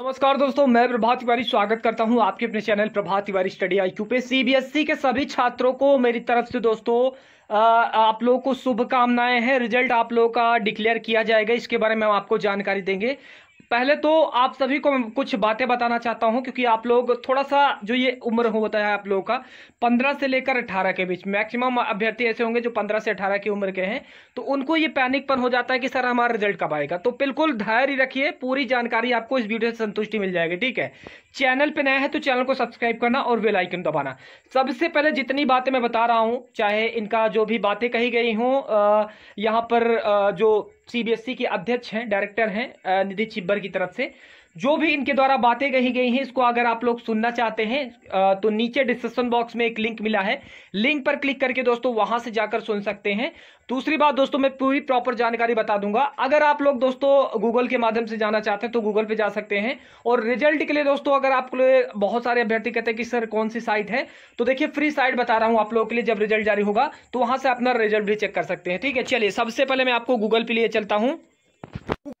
नमस्कार दोस्तों मैं प्रभात तिवारी स्वागत करता हूं आपके अपने चैनल प्रभात तिवारी स्टडी आई पे सीबीएसई e के सभी छात्रों को मेरी तरफ से दोस्तों आप लोगों को शुभकामनाएं हैं रिजल्ट आप लोगों का डिक्लेयर किया जाएगा इसके बारे में हम आपको जानकारी देंगे पहले तो आप सभी को कुछ बातें बताना चाहता हूं क्योंकि आप लोग थोड़ा सा जो ये उम्र होता है आप लोगों का पंद्रह से लेकर अठारह के बीच मैक्सिमम अभ्यर्थी ऐसे होंगे जो पंद्रह से अठारह की उम्र के हैं तो उनको ये पैनिक पर हो जाता है कि सर हमारा रिजल्ट कब आएगा तो बिल्कुल धैर्य रखिए पूरी जानकारी आपको इस वीडियो से संतुष्टि मिल जाएगी ठीक है चैनल पर नया है तो चैनल को सब्सक्राइब करना और बेलाइकन दबाना सबसे पहले जितनी बातें मैं बता रहा हूँ चाहे इनका जो भी बातें कही गई हों यहाँ पर जो सीबीएसई e के अध्यक्ष हैं डायरेक्टर हैं निधि चिब्बर की तरफ से जो भी इनके द्वारा बातें कही गई हैं इसको अगर आप लोग सुनना चाहते हैं तो नीचे डिस्क्रिप्शन बॉक्स में एक लिंक मिला है लिंक पर क्लिक करके दोस्तों वहां से जाकर सुन सकते हैं दूसरी बात दोस्तों मैं पूरी प्रॉपर जानकारी बता दूंगा अगर आप लोग दोस्तों गूगल के माध्यम से जाना चाहते हैं तो गूगल पे जा सकते हैं और रिजल्ट के लिए दोस्तों अगर आप लोग बहुत सारे अभ्यर्थी कहते हैं कि सर कौन सी साइट है तो देखिए फ्री साइट बता रहा हूं आप लोगों के लिए जब रिजल्ट जारी होगा तो वहां से अपना रिजल्ट भी चेक कर सकते हैं ठीक है चलिए सबसे पहले मैं आपको गूगल पे लिए चलता हूँ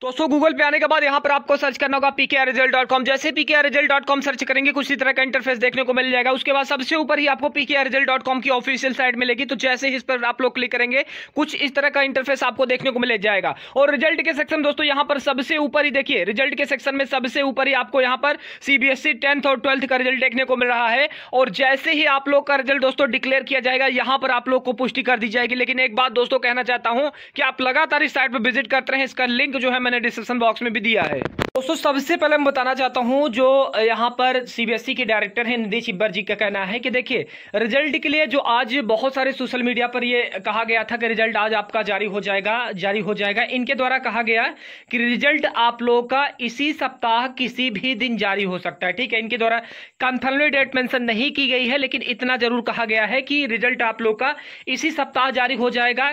दोस्तों गूगल पे आने के बाद यहाँ पर आपको सर्च करना होगा पी रिजल्ट डॉट कॉम जैसे P result dot com search करेंगे कुछ तरह का इंटरफेस देखने को मिल जाएगा उसके बाद सबसे ऊपर ही आपको पी रिजल्ट डॉट कॉम की ऑफिशियल साइट मिलेगी तो जैसे ही इस पर आप लोग क्लिक करेंगे कुछ इस तरह का इंटरफेस आपको देखने को मिल जाएगा और रिजल्ट के सेक्शन दोस्तों यहाँ पर सबसे ऊपर ही देखिए रिजल्ट के सेक्शन में सबसे ऊपर ही आपको यहाँ पर सीबीएसई टेंथ e और ट्वेल्थ का रिजल्ट देखने को मिल रहा है और जैसे ही आप लोग का रिजल्ट दोस्तों डिक्लेयर किया जाएगा यहाँ पर आप लोग को पुष्टि कर दी जाएगी लेकिन एक बात दोस्तों कहना चाहता हूँ कि आप लगातार इस साइट पर विजिट करते रहे इसका लिंक जो है है मैंने डिस्क्रिप्शन बॉक्स में भी दिया है दोस्तों सबसे पहले मैं बताना चाहता हूं जो यहां पर सीबीएसई e के डायरेक्टर हैं निधि छिब्बर जी का कहना है कि देखिए रिजल्ट के लिए जो आज बहुत सारे सोशल मीडिया पर ये कहा गया था कि रिजल्ट आज आपका जारी हो जाएगा जारी हो जाएगा इनके द्वारा कहा गया कि रिजल्ट आप लोगों का इसी सप्ताह किसी भी दिन जारी हो सकता है ठीक है इनके द्वारा कंफर्मली डेट मैंशन नहीं की गई है लेकिन इतना जरूर कहा गया है कि रिजल्ट आप लोग का इसी सप्ताह जारी हो जाएगा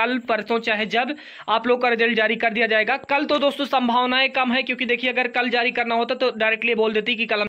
कल परसों चाहे जब आप लोग का रिजल्ट जारी कर दिया जाएगा कल तो दोस्तों संभावनाएं कम है क्योंकि देखिए अगर कल जारी करना होता तो डायरेक्टली बोल देती कि कल